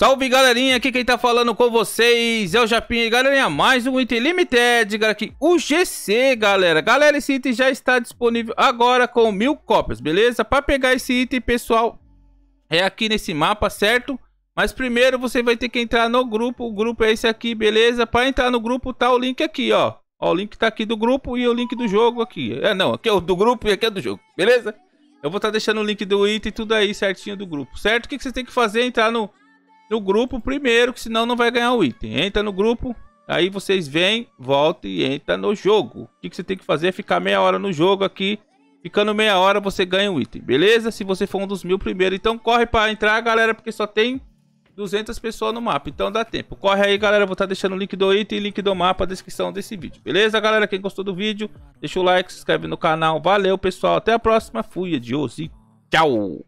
Salve galerinha, aqui quem tá falando com vocês é o Japinha e galerinha, mais um item limited, galera, aqui, o GC, galera. Galera, esse item já está disponível agora com mil cópias, beleza? Para pegar esse item, pessoal, é aqui nesse mapa, certo? Mas primeiro você vai ter que entrar no grupo, o grupo é esse aqui, beleza? Para entrar no grupo tá o link aqui, ó. Ó, o link tá aqui do grupo e o link do jogo aqui. É, não, aqui é o do grupo e aqui é do jogo, beleza? Eu vou estar tá deixando o link do item e tudo aí certinho do grupo, certo? O que, que tem que fazer? Entrar no no grupo primeiro, que senão não vai ganhar o item. Entra no grupo, aí vocês vêm, volta e entra no jogo. O que, que você tem que fazer é ficar meia hora no jogo aqui. Ficando meia hora você ganha o item, beleza? Se você for um dos mil primeiro, então corre para entrar, galera, porque só tem 200 pessoas no mapa, então dá tempo. Corre aí, galera, vou estar tá deixando o link do item e link do mapa na descrição desse vídeo. Beleza, galera? Quem gostou do vídeo, deixa o like, se inscreve no canal. Valeu, pessoal. Até a próxima. Fui, adiós e tchau!